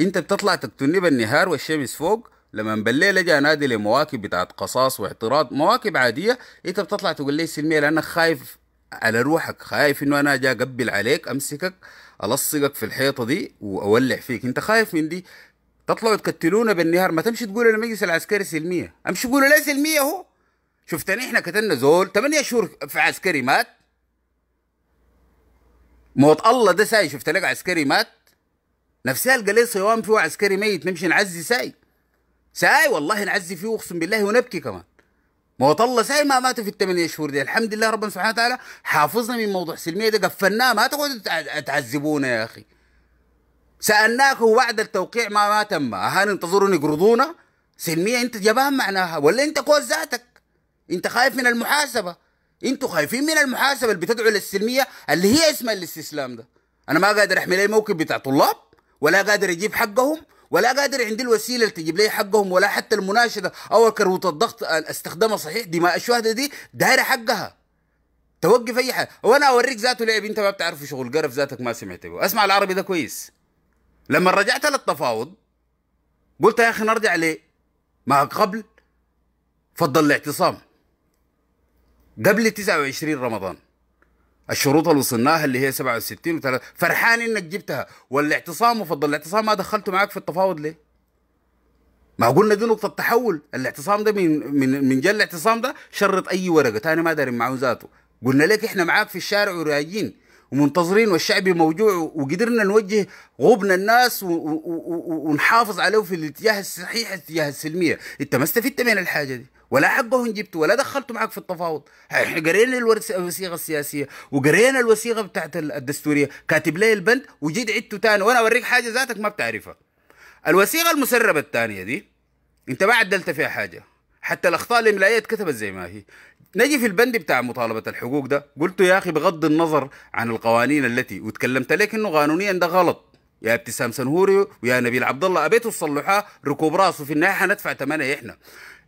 Speaker 1: أنت بتطلع تقتلني بالنهار والشمس فوق لما بالليل اجي انادي لمواكب بتاعت قصاص واعتراض مواكب عاديه انت بتطلع تقول لي سلميه لانك خايف على روحك خايف انه انا اجي اقبل عليك امسكك الصقك في الحيطه دي واولع فيك انت خايف من دي تطلعوا تقتلونا بالنهار ما تمشي تقول المجلس العسكري سلميه امشي قولوا لا سلميه هو شفتني احنا قتلنا زول 8 شهور في عسكري مات موت الله ده ساي شفت لك عسكري مات نفسها القى لي فيه عسكري ميت نمشي نعزي ساي ساي والله نعزي فيه اقسم بالله ونبكي كمان ما هو طلع ساي ما ماتوا في الثمانية شهور دي الحمد لله ربنا سبحانه وتعالى حافظنا من موضوع السلمية ده قفلناه ما تقعدوا تعذبونا يا أخي سألناك وبعد التوقيع ما ما تم هل انتظرون يقرضونا سلمية انت جبان معناها ولا انت قوة ذاتك انت خايف من المحاسبة انتوا خايفين من المحاسبة اللي بتدعو للسلمية اللي هي اسمها الاستسلام ده انا ما قادر احمل اي موكب بتاع طلاب ولا قادر اجيب حقهم ولا قادر عندي الوسيله اللي تجيب لي حقهم ولا حتى المناشده او كروت الضغط استخدمها صحيح دماء الشهداء دي دايره حقها توقف اي حاجه وانا اوريك ذاته لعب انت ما بتعرف شغل قرف ذاتك ما سمعت به اسمع العربي ده كويس لما رجعت للتفاوض قلت يا اخي نرجع ليه ما قبل فضل الاعتصام قبل 29 رمضان الشروط اللي وصلناها اللي هي 67 و3 فرحان انك جبتها والاعتصام وفضل الاعتصام ما دخلته معاك في التفاوض ليه؟ ما قلنا دي نقطة تحول الاعتصام ده من من من جل الاعتصام ده شرط أي ورقة تاني ما داري معه ذاته قلنا لك احنا معاك في الشارع وراجين ومنتظرين والشعب موجوع وقدرنا نوجه غبن الناس و... و... و... ونحافظ عليه في الاتجاه الصحيح الاتجاه السلمية انت ما استفدت من الحاجة دي ولا حقهم جبته ولا دخلته معك في التفاوض احنا قرينا الوثيقه السياسيه وقرينا الوثيقه بتاعت الدستوريه كاتب لي البند وجيت عدته تاني وانا اوريك حاجه ذاتك ما بتعرفها الوثيقه المسربه الثانيه دي انت ما عدلت فيها حاجه حتى الاخطاء الاملائيه اتكتبت زي ما هي نجي في البند بتاع مطالبة الحقوق ده قلت يا أخي بغض النظر عن القوانين التي وتكلمت لك أنه قانونيا ده غلط يا ابتسام سنهوري ويا نبيل عبد الله ابيتوا تصلحوها ركوب راسه في النهايه حندفع ثمنها احنا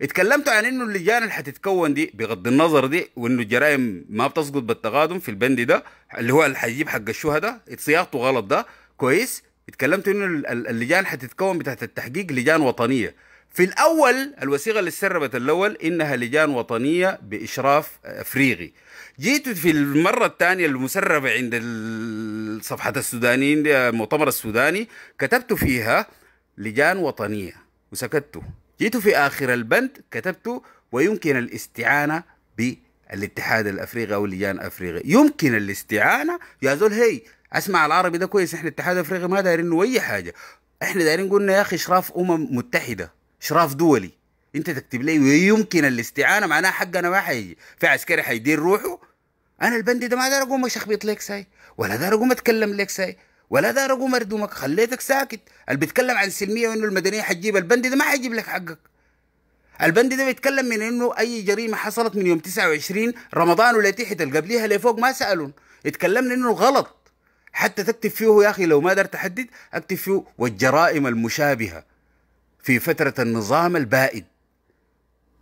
Speaker 1: اتكلمتوا عن انه اللجان اللي حتتكون دي بغض النظر دي وانه الجرائم ما بتسقط بالتقادم في البند ده اللي هو اللي حيجيب حق الشهداء صياغته غلط ده كويس اتكلمتوا انه اللجان حتتكون بتاعت التحقيق لجان وطنيه في الأول الوثيقة اللي سربت الأول إنها لجان وطنية بإشراف أفريقي جيت في المرة الثانية المسربة عند صفحة السودانيين المؤتمر السوداني كتبت فيها لجان وطنية وسكتت جيت في آخر البند كتبت ويمكن الاستعانة بالاتحاد الأفريقي أو لجان أفريقيا يمكن الاستعانة يا زول هي اسمع العربي ده كويس احنا الاتحاد الافريقي ما دايرين له اي حاجه احنا دايرين قلنا يا اخي اشراف امم متحده اشراف دولي انت تكتب لي ويمكن الاستعانه معناها حقنا ما حيجي في عسكري حيدير روحه انا البندي ده ما دار اقوم اشخبط لك ساي ولا دار اقوم اتكلم لك ساي ولا دار اقوم اردمك خليتك ساكت اللي بيتكلم عن سلميه وانه المدنيه حتجيب البندي ده ما حيجيب لك حقك البند ده بيتكلم من انه اي جريمه حصلت من يوم 29 رمضان ولا تحت اللي قبليها لفوق ما سالون اتكلمنا انه غلط حتى تكتب فيه يا اخي لو ما دار تحدد اكتب فيه والجرائم المشابهه في فترة النظام البائد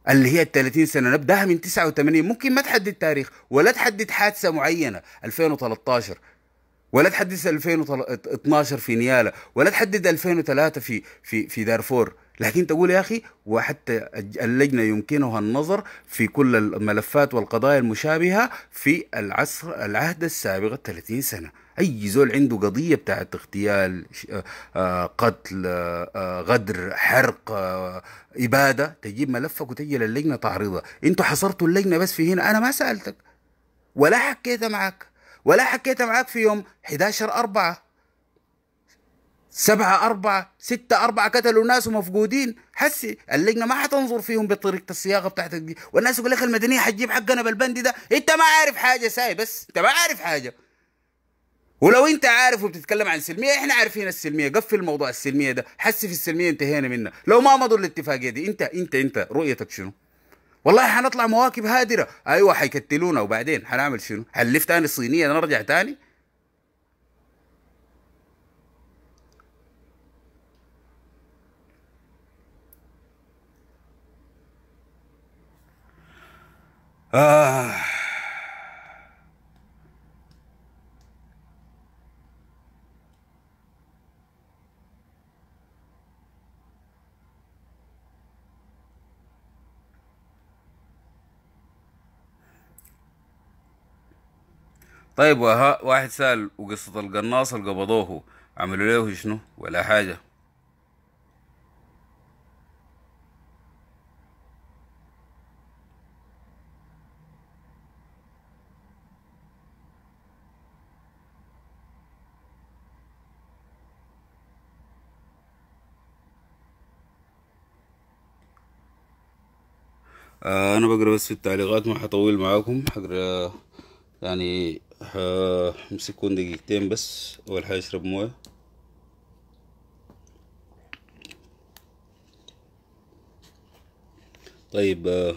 Speaker 1: اللي هي ال 30 سنه نبداها من 89 ممكن ما تحدد تاريخ ولا تحدد حادثه معينه 2013 ولا تحدد 2012 في نيالا ولا تحدد 2003 في في في دارفور لكن تقول يا اخي وحتى اللجنه يمكنها النظر في كل الملفات والقضايا المشابهه في العصر العهد السابق 30 سنه اي زول عنده قضيه بتاعت اغتيال آه، آه، قتل آه، غدر حرق اباده تجيب ملفك وتجي للجنه تعرضه انتوا حصرتوا اللجنه بس في هنا انا ما سالتك ولا حكيت معك ولا حكيت معك في يوم 11 4 سبعة أربعة ستة أربعة قتلوا ناس ومفقودين حسي اللجنة ما حتنظر فيهم بطريقة الصياغة بتاعتك دي والناس يقول لك المدنية حتجيب حقنا بالبند ده أنت ما عارف حاجة ساي بس أنت ما عارف حاجة ولو انت عارف وبتتكلم عن سلميه احنا عارفين السلميه قفل موضوع السلميه ده حس في السلميه انتهينا منه لو ما مضوا الاتفاقيه دي انت انت انت رؤيتك شنو والله حنطلع مواكب هادره ايوه حيكتلونا وبعدين حنعمل شنو حنلف تاني الصينيه نرجع تاني آه طيب وها واحد سأل وقصة القناص اللي قبضوه عملوا له شنو ولا حاجة آه، انا بقرا بس في التعليقات ما حطول معاكم حقرا يعني همسكهم آه، دقيقتين بس اول حاجه اشرب مويه طيب آه،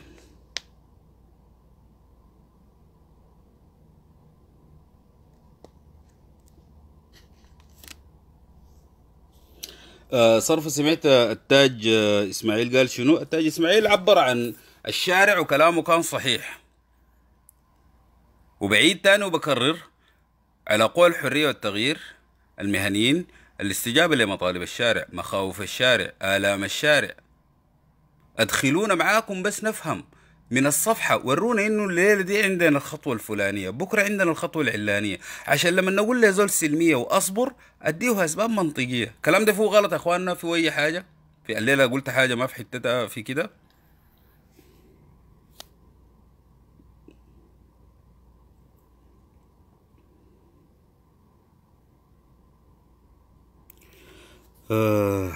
Speaker 1: آه، صرف سمعت التاج اسماعيل قال شنو التاج اسماعيل عبر عن الشارع وكلامه كان صحيح وبعيد تاني وبكرر على قوى الحرية والتغيير المهنيين الاستجابة لمطالب الشارع مخاوف الشارع آلام الشارع أدخلونا معاكم بس نفهم من الصفحة ورونا إنه الليلة دي عندنا الخطوة الفلانية بكرة عندنا الخطوة العلانية عشان لما نقول له زول سلمية وأصبر أديه أسباب منطقية الكلام ده فيه غلط يا أخواننا في أي حاجة في الليلة قلت حاجة ما في حتتها في كده آه.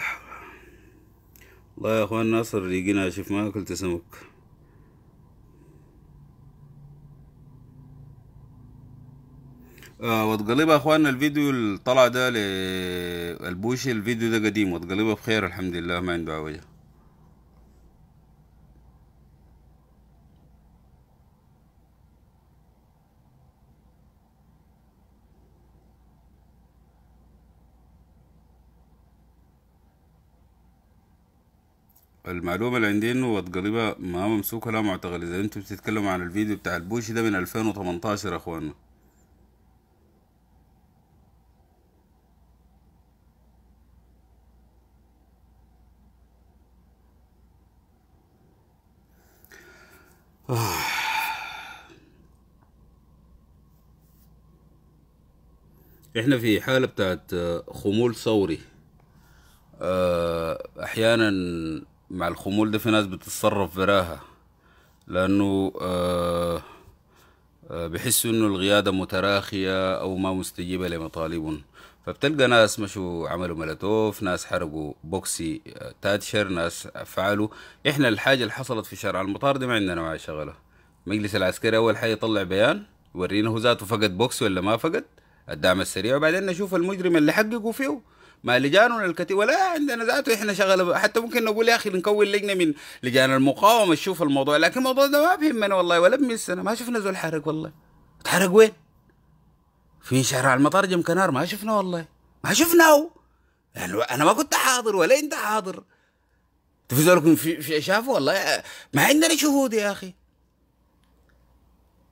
Speaker 1: والله يا اخوان ناصر يجينا اشوف ما اكلت سمك آه يا اخواننا الفيديو اللي طلع ده للبوشي الفيديو ده قديم وتقلبها بخير الحمد لله ما عنده عوجه المعلومة اللي عندي انه الجريبة ما ممسوكة لا معتقل اذا انتم بتتكلموا عن الفيديو بتاع البوشي ده من 2018 يا اخوانا احنا في حالة بتاعت خمول ثوري آه، احيانا مع الخمول ده في ناس بتتصرف براها لأنه آه، آه، بحسوا إنه القيادة متراخية أو ما مستجيبة لمطالبهم فبتلقى ناس مشوا عملوا ملاتوف ناس حرقوا بوكسي آه، تاتشر ناس فعلوا احنا الحاجة اللي حصلت في شارع المطار دي ما عندنا معاه شغلة مجلس العسكري اول حاجة يطلع بيان يورينا هو ذاته فقد بوكسي ولا ما فقد الدعم السريع وبعدين نشوف المجرم اللي حققوا فيه ما لجاننا الكثير ولا عندنا ذاته احنا شغله حتى ممكن نقول يا اخي نكون لجنه من لجان المقاومه تشوف الموضوع لكن الموضوع ده ما بهمنا والله ولا بمسنا ما شفنا زول حرق والله اتحرق وين؟ في شارع المطار جم كنار ما شفنا والله ما شفناه يعني انا ما كنت حاضر ولا انت حاضر في زول في, في والله ما عندنا شهود يا اخي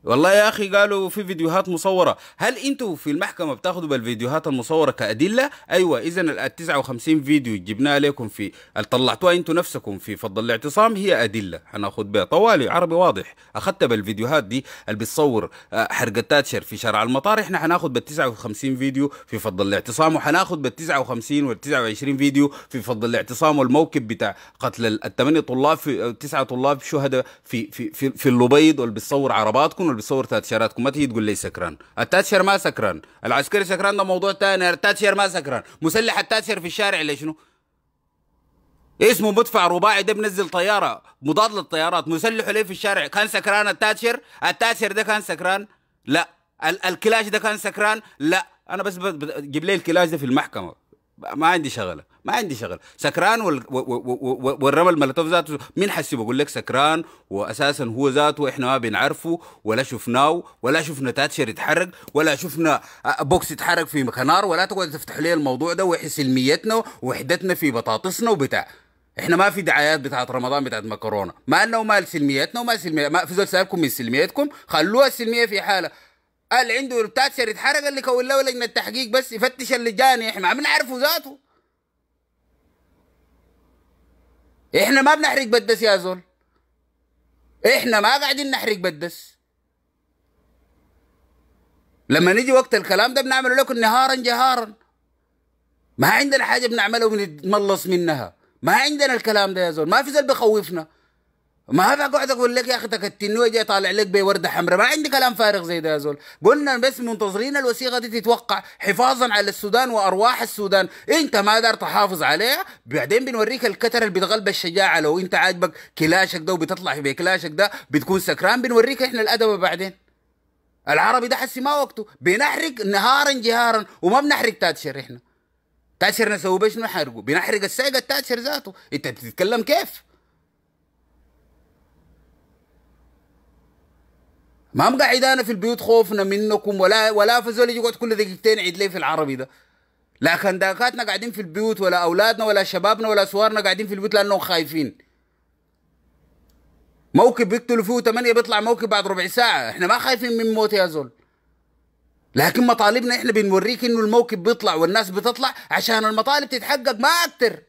Speaker 1: والله يا اخي قالوا في فيديوهات مصوره هل انتوا في المحكمه بتاخذوا بالفيديوهات المصوره كادله ايوه اذا ال 59 فيديو جبناها لكم في طلعتوها انتوا نفسكم في فضل الاعتصام هي ادله هناخذ بها طوالي عربي واضح اخذت بالفيديوهات دي اللي بتصور آه، حرقه تاتشر في شارع المطار احنا هناخذ بال 59 فيديو في فضل الاعتصام وحناخذ بال 59 وال 29 فيديو في فضل الاعتصام والموكب بتاع قتل الثمانيه طلاب في تسعه طلاب شهداء في في في, في اللبيض واللي بتصور عرباتكم اللي بيصور تاتشيراتكم ما تيجي تقول لي سكران التاتشير ما سكران العسكري سكران ده موضوع تاني التاتشير ما سكران مسلح التاتشير في الشارع ليش شنو اسمه مدفع رباعي ده بنزل طياره مضاد للطيارات مسلحه ليه في الشارع كان سكران التاتشير التاتشير ده كان سكران لا ال الكلاش ده كان سكران لا انا بس جيب لي الكلاش ده في المحكمه ما عندي شغله ما عندي شغل سكران وال... والرمل ملتوف ذاته مين حسي بقول لك سكران واساسا هو ذاته احنا ما بنعرفه ولا شفناه ولا شفنا تاتشر يتحرك ولا شفنا آه، بوكس يتحرك في كنار ولا تقعد تفتح لي الموضوع ده وحي سلميتنا ووحدتنا في بطاطسنا وبتاع احنا ما في دعايات بتاعت رمضان بتاعت مكرونه ما لنا وما سلمياتنا وما سلمية ما في زول سالكم من سلميتكم خلوها السلميه في حاله قال عنده تاتشر يتحرك اللي كون له لجنه التحقيق بس يفتش اللي جاني احنا ما بنعرفه ذاته احنا ما بنحرق بدس يا زول احنا ما قاعدين نحرق بدس لما نيجي وقت الكلام ده بنعمله لكم نهارا جهارا ما عندنا حاجه بنعملها ونتملص منها ما عندنا الكلام ده يا زول ما في زول بخوفنا ما هذا قاعد اقول لك يا اخي التنوي جاي طالع لك بورده حمراء ما عندي كلام فارغ زي ده يا زول قلنا بس منتظرين الوثيقه دي تتوقع حفاظا على السودان وارواح السودان انت ما دار تحافظ عليها بعدين بنوريك الكتر اللي بتغلب الشجاعه لو انت عاجبك كلاشك ده وبتطلع بكلاشك ده بتكون سكران بنوريك احنا الادب بعدين العربي ده حسي ما وقته بنحرق نهارا جهارا وما بنحرق تاتشر احنا تاتشر نسوي بشنو نحرقه بنحرق السايق التاتشر ذاته انت بتتكلم كيف ما مقعد انا في البيوت خوفنا منكم ولا ولا فزول يقعد كل دقيقتين عيد لي في العربي ده لكن داكاتنا قاعدين في البيوت ولا اولادنا ولا شبابنا ولا سوارنا قاعدين في البيوت لانهم خايفين موكب بيقتلوا فيه ثمانية بيطلع موكب بعد ربع ساعة احنا ما خايفين من موت يا زول لكن مطالبنا احنا بنوريك انه الموكب بيطلع والناس بتطلع عشان المطالب تتحقق ما اكتر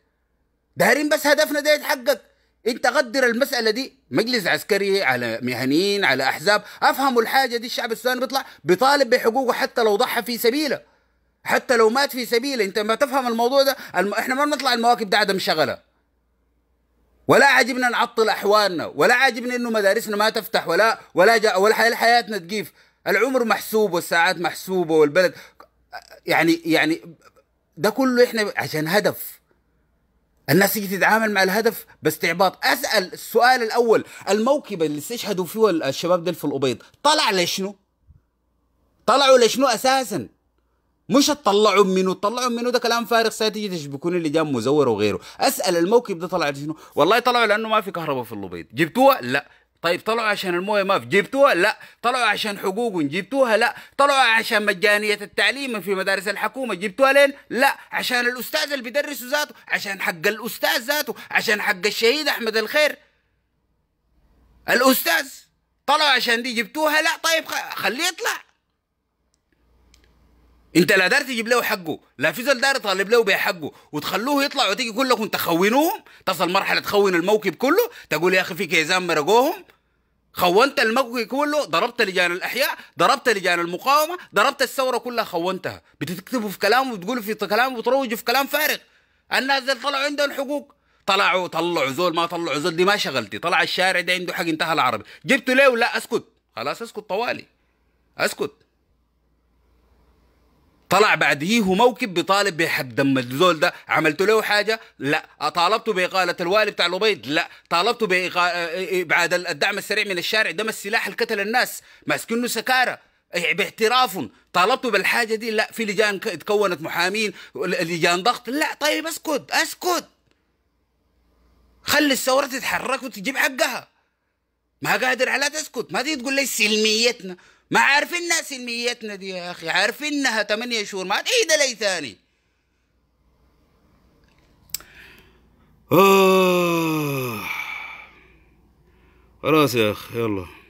Speaker 1: دارين بس هدفنا ده يتحقق انت غدر المساله دي مجلس عسكري على مهنيين على احزاب افهموا الحاجه دي الشعب السوداني بيطلع بيطالب بحقوقه حتى لو ضحى في سبيله حتى لو مات في سبيله انت ما تفهم الموضوع ده الم... احنا ما بنطلع المواكب ده عدم شغله ولا عاجبنا نعطل احوالنا ولا عاجبنا انه مدارسنا ما تفتح ولا ولا جا ولا حياتنا تقيف العمر محسوب والساعات محسوبه والبلد يعني يعني ده كله احنا عشان هدف الناس تيجي تتعامل مع الهدف باستعباط اسال السؤال الاول الموكب اللي استشهدوا فيه الشباب ديل في الابيض طلع لشنو طلعوا لشنو اساسا مش اطلعوا منه تطلعوا منه ده كلام فارغ ساتيجي تشبكوني اللي جاب مزور وغيره اسال الموكب ده طلع لشنو والله طلعوا لانه ما في كهرباء في الابيض جبتوها لا طيب طلعوا عشان المويه ما في جبتوها لا طلعوا عشان حقوقهم جبتوها لا طلعوا عشان مجانيه التعليم في مدارس الحكومه جبتوها لين لا عشان الاستاذ اللي بيدرسه ذاته عشان حق الاستاذ ذاته عشان حق الشهيد احمد الخير الاستاذ طلعوا عشان دي جبتوها لا طيب خليه يطلع انت لا دار تجيب له حقه لا في زول دار يطالب له بحقه وتخلوه يطلع وتيجي كلك وانت خونوهم تصل مرحله تخون الموكب كله تقول يا اخي في كيزان مرقوهم خونت الموكب كله ضربت لجان الاحياء ضربت لجان المقاومه ضربت الثوره كلها خونتها بتكتبوا في كلام وتقولوا في كلام وتروجوا في كلام فارغ الناس دي طلعوا عندهم حقوق طلعوا طلعوا زول ما طلعوا زول دي ما شغلتي طلع الشارع ده عنده حق انتهى العربي جبتوا ليه ولا اسكت خلاص اسكت طوالي اسكت طلع بعديه موكب بيطالب بحد دم الزول ده عملت له حاجه لا طالبته باقاله الوالي بتاع لبيد لا طالبته بابعاد الدعم السريع من الشارع ده السلاح اللي قتل الناس ماسكينه سكاره إيه، باعترافهم طالبتوا بالحاجه دي لا في لجان تكونت محامين لجان ضغط لا طيب اسكت اسكت خلي الثوره تتحرك وتجيب حقها ما قادر على تسكت ما تيجي تقول لي سلميتنا ما عارفين ناس سلميتنا دي يا اخي عارفين انها شهور ما تعيد إيه لي ثاني آه. خلاص يا اخي يلا